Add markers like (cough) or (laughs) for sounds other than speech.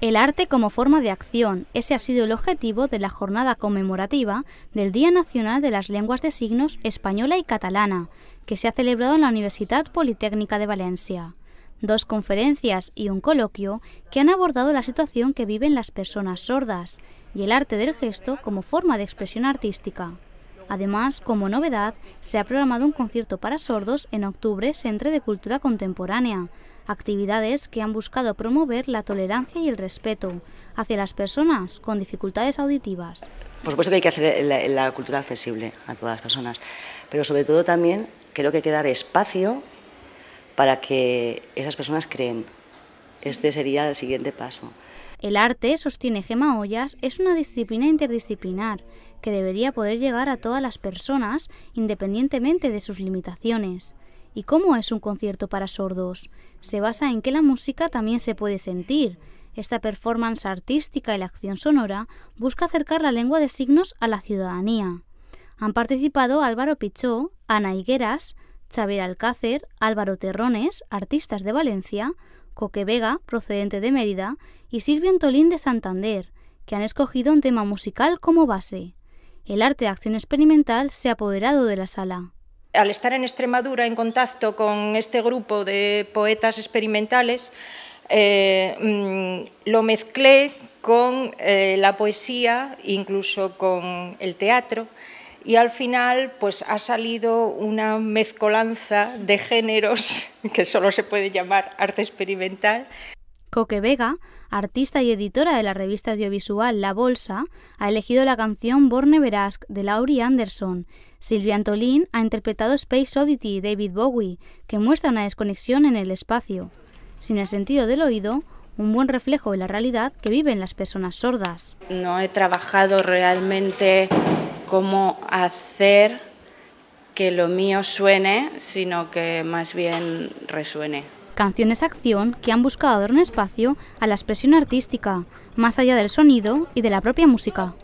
El arte como forma de acción, ese ha sido el objetivo de la jornada conmemorativa del Día Nacional de las Lenguas de Signos Española y Catalana, que se ha celebrado en la Universidad Politécnica de Valencia. Dos conferencias y un coloquio que han abordado la situación que viven las personas sordas y el arte del gesto como forma de expresión artística. Además, como novedad, se ha programado un concierto para sordos en octubre Centro de Cultura Contemporánea, actividades que han buscado promover la tolerancia y el respeto hacia las personas con dificultades auditivas. Por supuesto que hay que hacer la, la cultura accesible a todas las personas, pero sobre todo también creo que hay que dar espacio para que esas personas creen. Este sería el siguiente paso. El arte, sostiene Gema Ollas, es una disciplina interdisciplinar que debería poder llegar a todas las personas independientemente de sus limitaciones. ¿Y cómo es un concierto para sordos? Se basa en que la música también se puede sentir. Esta performance artística y la acción sonora busca acercar la lengua de signos a la ciudadanía. Han participado Álvaro Pichó, Ana Higueras, Xavier Alcácer, Álvaro Terrones, artistas de Valencia, Coque Vega, procedente de Mérida, y Silvio Antolín de Santander, que han escogido un tema musical como base. El arte de acción experimental se ha apoderado de la sala. Al estar en Extremadura en contacto con este grupo de poetas experimentales, eh, mm, lo mezclé con eh, la poesía, incluso con el teatro, y al final pues ha salido una mezcolanza de géneros (laughs) que solo se puede llamar arte experimental. Coque Vega, artista y editora de la revista audiovisual La Bolsa, ha elegido la canción Borne Verask de Laurie Anderson. Silvia Antolín ha interpretado Space Oddity de David Bowie, que muestra una desconexión en el espacio. Sin el sentido del oído, un buen reflejo de la realidad que viven las personas sordas. No he trabajado realmente cómo hacer que lo mío suene, sino que más bien resuene. Canciones Acción que han buscado dar un espacio a la expresión artística, más allá del sonido y de la propia música.